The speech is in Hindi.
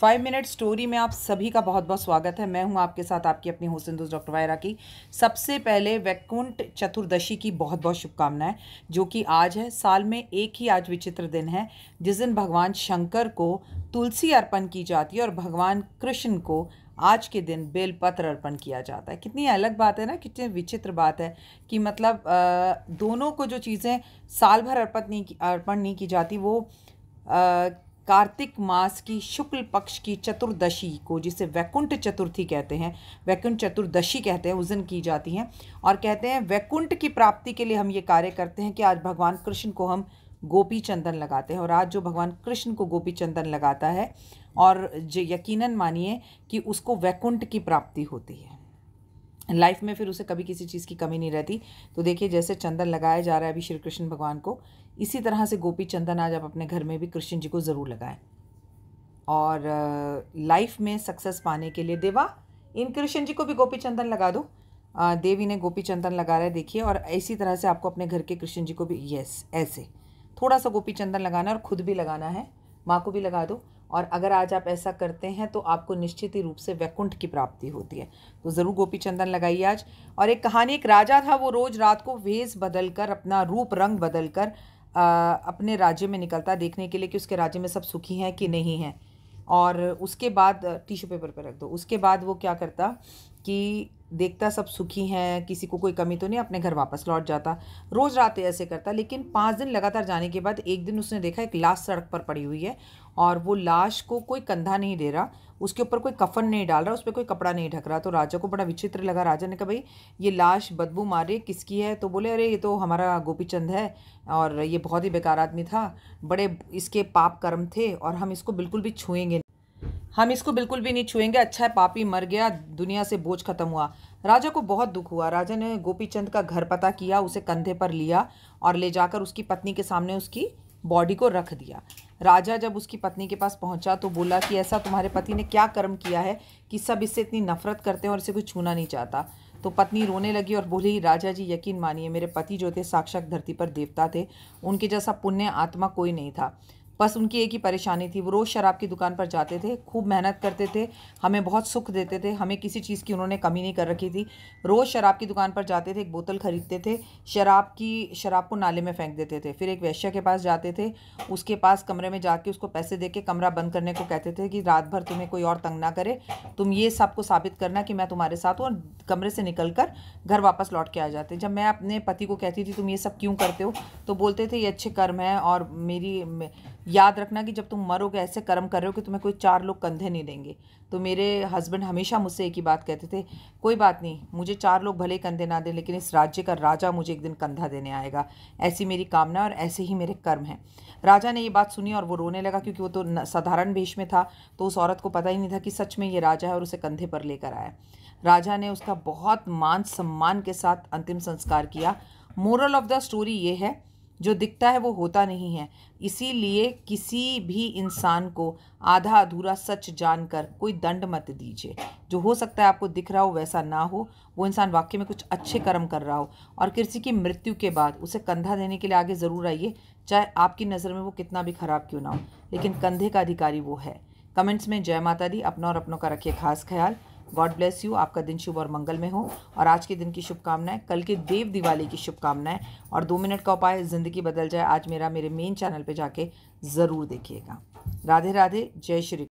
फाइव मिनट स्टोरी में आप सभी का बहुत बहुत स्वागत है मैं हूं आपके साथ आपकी अपनी होसन दोस्त डॉक्टर वायरा की सबसे पहले वैकुंठ चतुर्दशी की बहुत बहुत शुभकामनाएं जो कि आज है साल में एक ही आज विचित्र दिन है जिस दिन भगवान शंकर को तुलसी अर्पण की जाती है और भगवान कृष्ण को आज के दिन बेलपत्र अर्पण किया जाता है कितनी अलग बात है ना कितनी विचित्र बात है कि मतलब दोनों को जो चीज़ें साल भर अर्पण नहीं अर्पण नहीं की जाती वो कार्तिक मास की शुक्ल पक्ष की चतुर्दशी को जिसे वैकुंठ चतुर्थी कहते हैं वैकुंठ चतुर्दशी कहते हैं उस दिन की जाती है और कहते हैं वैकुंठ की प्राप्ति के लिए हम ये कार्य करते हैं कि आज भगवान कृष्ण को हम गोपी चंदन लगाते हैं और आज जो भगवान कृष्ण को गोपी चंदन लगाता है और जो यकीनन मानिए कि उसको वैकुंठ की प्राप्ति होती है लाइफ में फिर उसे कभी किसी चीज़ की कमी नहीं रहती तो देखिए जैसे चंदन लगाया जा रहा है अभी श्री कृष्ण भगवान को इसी तरह से गोपी चंदन आज आप अपने घर में भी कृष्ण जी को ज़रूर लगाएं और लाइफ में सक्सेस पाने के लिए देवा इन कृष्ण जी को भी गोपी चंदन लगा दो देवी ने गोपी चंदन लगा रहे देखिए और इसी तरह से आपको अपने घर के कृष्ण जी को भी यस ऐसे थोड़ा सा गोपी चंदन लगाना और खुद भी लगाना है माँ को भी लगा दो और अगर आज आप ऐसा करते हैं तो आपको निश्चित ही रूप से वैकुंठ की प्राप्ति होती है तो ज़रूर गोपी चंदन लगाइए आज और एक कहानी एक राजा था वो रोज़ रात को वेश बदल कर अपना रूप रंग बदल कर अपने राज्य में निकलता है देखने के लिए कि उसके राज्य में सब सुखी हैं कि नहीं हैं और उसके बाद टिश्यू पेपर पर रख दो उसके बाद वो क्या करता कि देखता सब सुखी हैं किसी को कोई कमी तो नहीं अपने घर वापस लौट जाता रोज़ रात ऐसे करता लेकिन पाँच दिन लगातार जाने के बाद एक दिन उसने देखा एक लाश सड़क पर पड़ी हुई है और वो लाश को कोई कंधा नहीं दे रहा उसके ऊपर कोई कफन नहीं डाल रहा उस पर कोई कपड़ा नहीं ढक रहा तो राजा को बड़ा विचित्र लगा राजा ने कहा भाई ये लाश बदबू मारे किसकी है तो बोले अरे ये तो हमारा गोपी चंद है और ये बहुत ही बेकार आदमी था बड़े इसके पाप कर्म थे और हम इसको बिल्कुल भी छुएंगे हम इसको बिल्कुल भी नहीं छुएंगे अच्छा है पापी मर गया दुनिया से बोझ खत्म हुआ राजा को बहुत दुख हुआ राजा ने गोपीचंद का घर पता किया उसे कंधे पर लिया और ले जाकर उसकी पत्नी के सामने उसकी बॉडी को रख दिया राजा जब उसकी पत्नी के पास पहुंचा तो बोला कि ऐसा तुम्हारे पति ने क्या कर्म किया है कि सब इससे इतनी नफरत करते हैं और इसे कोई छूना नहीं चाहता तो पत्नी रोने लगी और बोली राजा जी यकीन मानिए मेरे पति जो थे साक्षात धरती पर देवता थे उनके जैसा पुण्य आत्मा कोई नहीं था बस उनकी एक ही परेशानी थी वो रोज़ शराब की दुकान पर जाते थे खूब मेहनत करते थे हमें बहुत सुख देते थे हमें किसी चीज़ की उन्होंने कमी नहीं कर रखी थी रोज़ शराब की दुकान पर जाते थे एक बोतल ख़रीदते थे शराब की शराब को नाले में फेंक देते थे फिर एक वैश्य के पास जाते थे उसके पास कमरे में जाके उसको पैसे दे के कमरा बंद करने को कहते थे कि रात भर तुम्हें कोई और तंग ना करे तुम ये सबको साबित करना कि मैं तुम्हारे साथ हूँ कमरे से निकल कर घर वापस लौट के आ जाते जब मैं अपने पति को कहती थी तुम ये सब क्यों करते हो तो बोलते थे ये अच्छे कर्म हैं और मेरी याद रखना कि जब तुम मरोगे ऐसे कर्म कर रहे हो कि तुम्हें कोई चार लोग कंधे नहीं देंगे तो मेरे हस्बैंड हमेशा मुझसे एक ही बात कहते थे कोई बात नहीं मुझे चार लोग भले कंधे ना दें लेकिन इस राज्य का राजा मुझे एक दिन कंधा देने आएगा ऐसी मेरी कामना और ऐसे ही मेरे कर्म हैं राजा ने ये बात सुनी और वो रोने लगा क्योंकि वो तो साधारण भेष में था तो उस औरत को पता ही नहीं था कि सच में ये राजा है और उसे कंधे पर लेकर आया राजा ने उसका बहुत मान सम्मान के साथ अंतिम संस्कार किया मोरल ऑफ द स्टोरी ये है जो दिखता है वो होता नहीं है इसीलिए किसी भी इंसान को आधा अधूरा सच जानकर कोई दंड मत दीजिए जो हो सकता है आपको दिख रहा हो वैसा ना हो वो इंसान वाक्य में कुछ अच्छे कर्म कर रहा हो और किसी की मृत्यु के बाद उसे कंधा देने के लिए आगे ज़रूर आइए चाहे आपकी नज़र में वो कितना भी ख़राब क्यों ना हो लेकिन कंधे का अधिकारी वो है कमेंट्स में जय माता दी अपना और अपनों का रखिए खास ख्याल गॉड ब्लेस यू आपका दिन शुभ और मंगल में हो और आज के दिन की शुभकामनाएं कल के देव दिवाली की शुभकामनाएं और दो मिनट का उपाय ज़िंदगी बदल जाए आज मेरा मेरे मेन चैनल पर जाके ज़रूर देखिएगा राधे राधे जय श्री